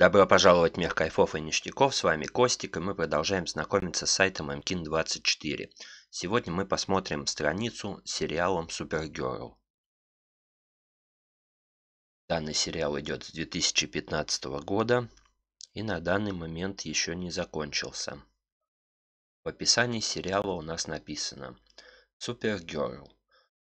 Добро пожаловать в мир кайфов и ништяков, с вами Костик, и мы продолжаем знакомиться с сайтом MKIN24. Сегодня мы посмотрим страницу с сериалом Supergirl. Данный сериал идет с 2015 года и на данный момент еще не закончился. В описании сериала у нас написано Supergirl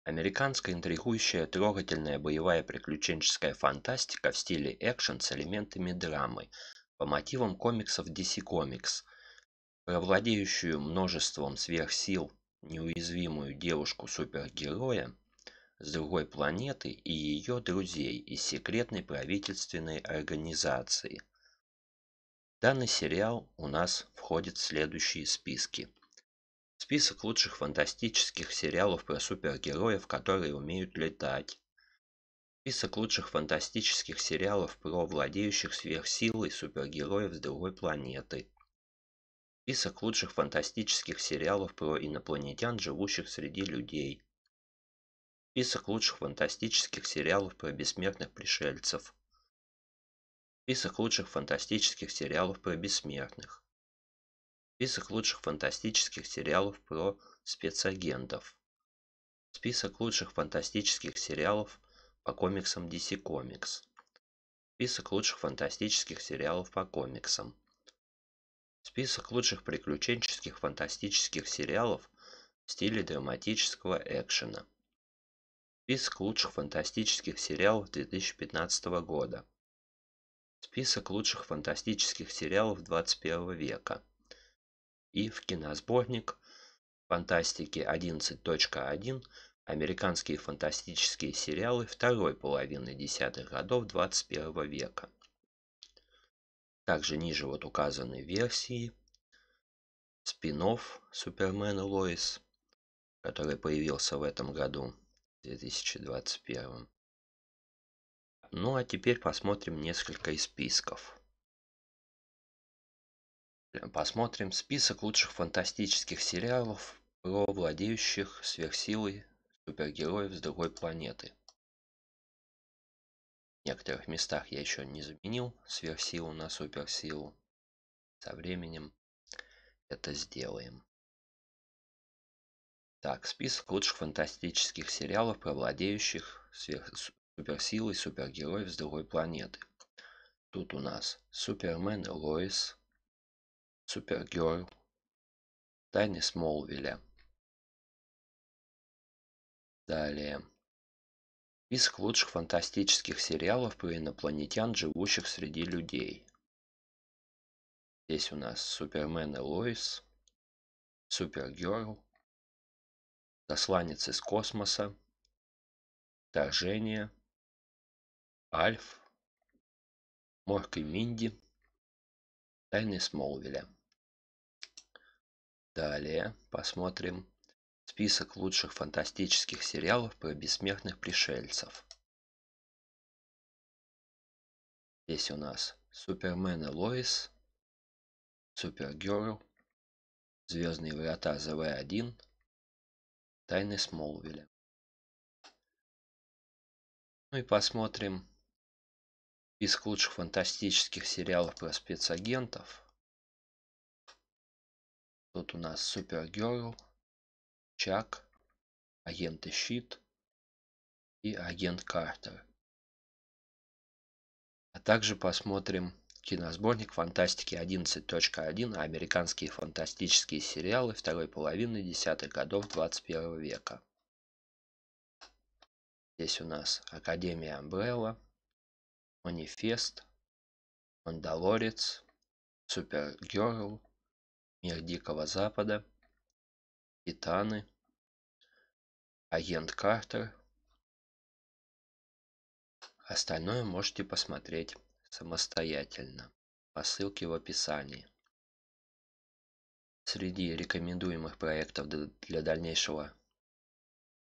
Американская интригующая, трогательная боевая приключенческая фантастика в стиле экшен с элементами драмы по мотивам комиксов DC Comics, про владеющую множеством сверхсил неуязвимую девушку-супергероя с другой планеты и ее друзей из секретной правительственной организации. Данный сериал у нас входит в следующие списки. Список лучших фантастических сериалов про супергероев, которые умеют летать. Список лучших фантастических сериалов про владеющих сверхсилой супергероев с другой планеты. Список лучших фантастических сериалов про инопланетян, живущих среди людей. Список лучших фантастических сериалов про бессмертных пришельцев. Список лучших фантастических сериалов про бессмертных. Список лучших фантастических сериалов про спецагентов. Список лучших фантастических сериалов по комиксам DC Comics. Список лучших фантастических сериалов по комиксам. Список лучших приключенческих фантастических сериалов в стиле драматического экшена. Список лучших фантастических сериалов 2015 года. Список лучших фантастических сериалов 21 века и в киносборник «Фантастики 11.1. Американские фантастические сериалы второй половины десятых годов 21 века». Также ниже вот указаны версии спинов Супермена Лоис, который появился в этом году, 2021. Ну а теперь посмотрим несколько из списков. Посмотрим список лучших фантастических сериалов про владеющих сверхсилой супергероев с другой планеты. В некоторых местах я еще не заменил сверхсилу на суперсилу. Со временем это сделаем. Так, список лучших фантастических сериалов про владеющих сверх... суперсилой супергероев с другой планеты. Тут у нас Супермен Лоис, супергерл тайны смолвиля далее список лучших фантастических сериалов про инопланетян живущих среди людей здесь у нас супермен и лоис супергерл засланец из космоса вторжение альф Морк и Минди. Тайны Смолвиля. Далее посмотрим список лучших фантастических сериалов про бессмертных пришельцев. Здесь у нас Супермен и Лоис, Супергерл, Звездные врата ЗВ-1, Тайны Смолвиля. Ну и посмотрим список лучших фантастических сериалов про спецагентов – Тут у нас Супергерл, Чак, Агенты Щит и Агент Картер. А также посмотрим киносборник фантастики 11.1 «Американские фантастические сериалы второй половины десятых годов 21 века». Здесь у нас Академия Амбрелла, Манифест, Мандалорец, Супергерл, Мир Дикого Запада, Титаны, Агент Картер. Остальное можете посмотреть самостоятельно по ссылке в описании. Среди рекомендуемых проектов для дальнейшего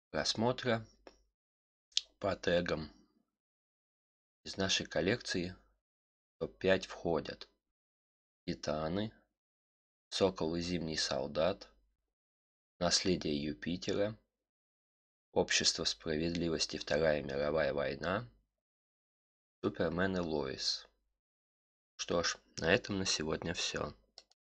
просмотра по тегам из нашей коллекции топ-5 входят Титаны – Сокол и Зимний солдат, Наследие Юпитера, Общество справедливости Вторая мировая война, Супермен и Лоис. Что ж, на этом на сегодня все.